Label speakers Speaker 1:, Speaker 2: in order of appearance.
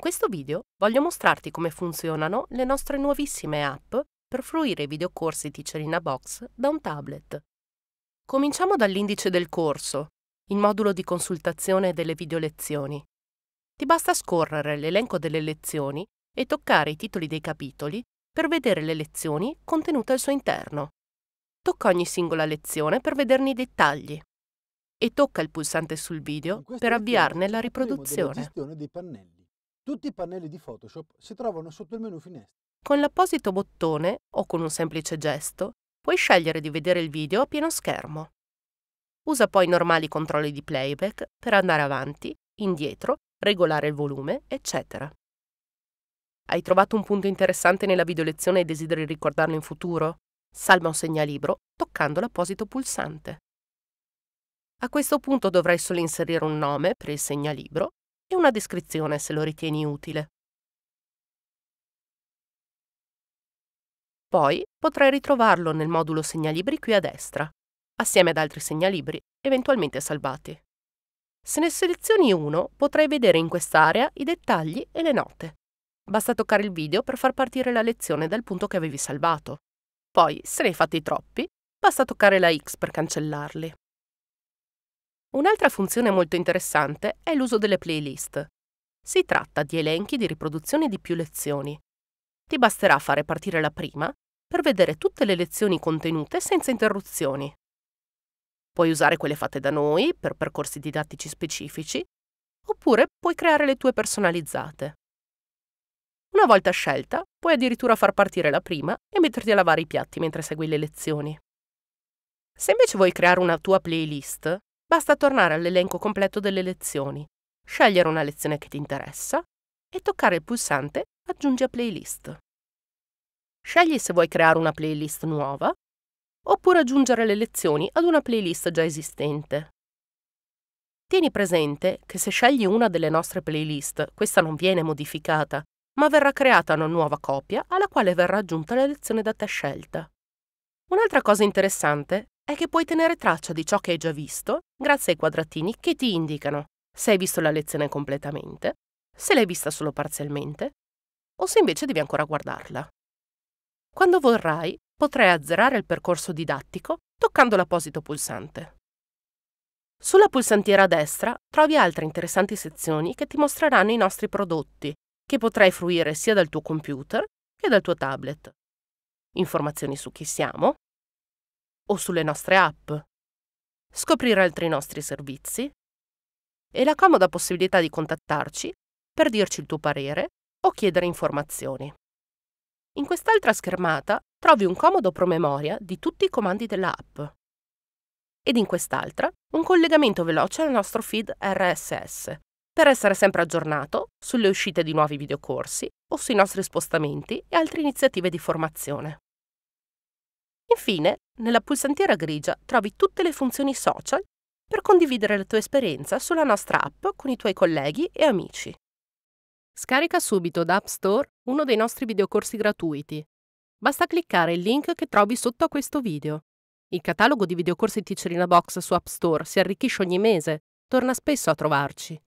Speaker 1: In questo video voglio mostrarti come funzionano le nostre nuovissime app per fruire i videocorsi Ticerina Box da un tablet. Cominciamo dall'indice del corso, il modulo di consultazione delle videolezioni. Ti basta scorrere l'elenco delle lezioni e toccare i titoli dei capitoli per vedere le lezioni contenute al suo interno. Tocca ogni singola lezione per vederne i dettagli e tocca il pulsante sul video per avviarne la riproduzione. Tutti i pannelli di Photoshop si trovano sotto il menu finestra. Con l'apposito bottone o con un semplice gesto puoi scegliere di vedere il video a pieno schermo. Usa poi i normali controlli di playback per andare avanti, indietro, regolare il volume, eccetera. Hai trovato un punto interessante nella videolezione e desideri ricordarlo in futuro? Salva un segnalibro toccando l'apposito pulsante. A questo punto dovrai solo inserire un nome per il segnalibro e una descrizione se lo ritieni utile. Poi potrai ritrovarlo nel modulo segnalibri qui a destra, assieme ad altri segnalibri eventualmente salvati. Se ne selezioni uno, potrai vedere in quest'area i dettagli e le note. Basta toccare il video per far partire la lezione dal punto che avevi salvato. Poi, se ne hai fatti troppi, basta toccare la X per cancellarli. Un'altra funzione molto interessante è l'uso delle playlist. Si tratta di elenchi di riproduzione di più lezioni. Ti basterà fare partire la prima per vedere tutte le lezioni contenute senza interruzioni. Puoi usare quelle fatte da noi per percorsi didattici specifici, oppure puoi creare le tue personalizzate. Una volta scelta, puoi addirittura far partire la prima e metterti a lavare i piatti mentre segui le lezioni. Se invece vuoi creare una tua playlist, Basta tornare all'elenco completo delle lezioni, scegliere una lezione che ti interessa e toccare il pulsante Aggiungi a playlist. Scegli se vuoi creare una playlist nuova oppure aggiungere le lezioni ad una playlist già esistente. Tieni presente che se scegli una delle nostre playlist, questa non viene modificata, ma verrà creata una nuova copia alla quale verrà aggiunta la lezione da te scelta. Un'altra cosa interessante è che puoi tenere traccia di ciò che hai già visto grazie ai quadratini che ti indicano se hai visto la lezione completamente, se l'hai vista solo parzialmente o se invece devi ancora guardarla. Quando vorrai, potrai azzerare il percorso didattico toccando l'apposito pulsante. Sulla pulsantiera a destra trovi altre interessanti sezioni che ti mostreranno i nostri prodotti, che potrai fruire sia dal tuo computer che dal tuo tablet. Informazioni su chi siamo, o sulle nostre app, scoprire altri nostri servizi e la comoda possibilità di contattarci per dirci il tuo parere o chiedere informazioni. In quest'altra schermata trovi un comodo promemoria di tutti i comandi della app ed in quest'altra un collegamento veloce al nostro feed RSS per essere sempre aggiornato sulle uscite di nuovi videocorsi o sui nostri spostamenti e altre iniziative di formazione. Infine, nella pulsantiera grigia trovi tutte le funzioni social per condividere la tua esperienza sulla nostra app con i tuoi colleghi e amici. Scarica subito da App Store uno dei nostri videocorsi gratuiti. Basta cliccare il link che trovi sotto a questo video. Il catalogo di videocorsi Ticerina Box su App Store si arricchisce ogni mese, torna spesso a trovarci.